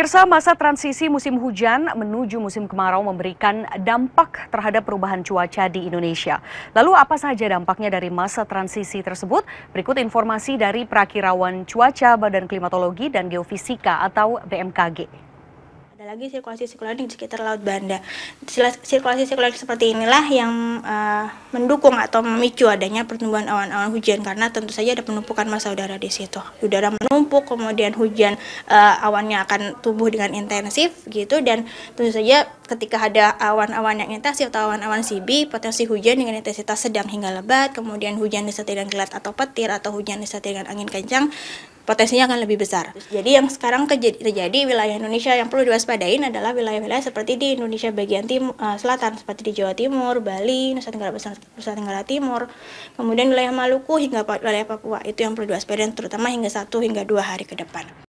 Pemirsa, masa transisi musim hujan menuju musim kemarau memberikan dampak terhadap perubahan cuaca di Indonesia. Lalu apa saja dampaknya dari masa transisi tersebut? Berikut informasi dari Prakirawan Cuaca Badan Klimatologi dan Geofisika atau BMKG lagi sirkulasi-sirkulasi di sekitar Laut Banda. Sirkulasi-sirkulasi seperti inilah yang uh, mendukung atau memicu adanya pertumbuhan awan-awan hujan karena tentu saja ada penumpukan massa udara di situ. Udara menumpuk, kemudian hujan uh, awannya akan tumbuh dengan intensif gitu dan tentu saja ketika ada awan-awan yang intensif atau awan-awan CB, potensi hujan dengan intensitas sedang hingga lebat, kemudian hujan disertai dengan kilat atau petir atau hujan disertai dengan angin kencang potensinya akan lebih besar. Jadi yang sekarang terjadi wilayah Indonesia yang perlu diwaspadain adalah wilayah-wilayah seperti di Indonesia bagian tim uh, eh, selatan seperti di Jawa Timur, Bali, Nusa Tenggara Nusa Tenggara Timur, kemudian wilayah Maluku hingga wilayah Papua itu yang perlu diwaspadain terutama hingga satu hingga dua hari ke depan.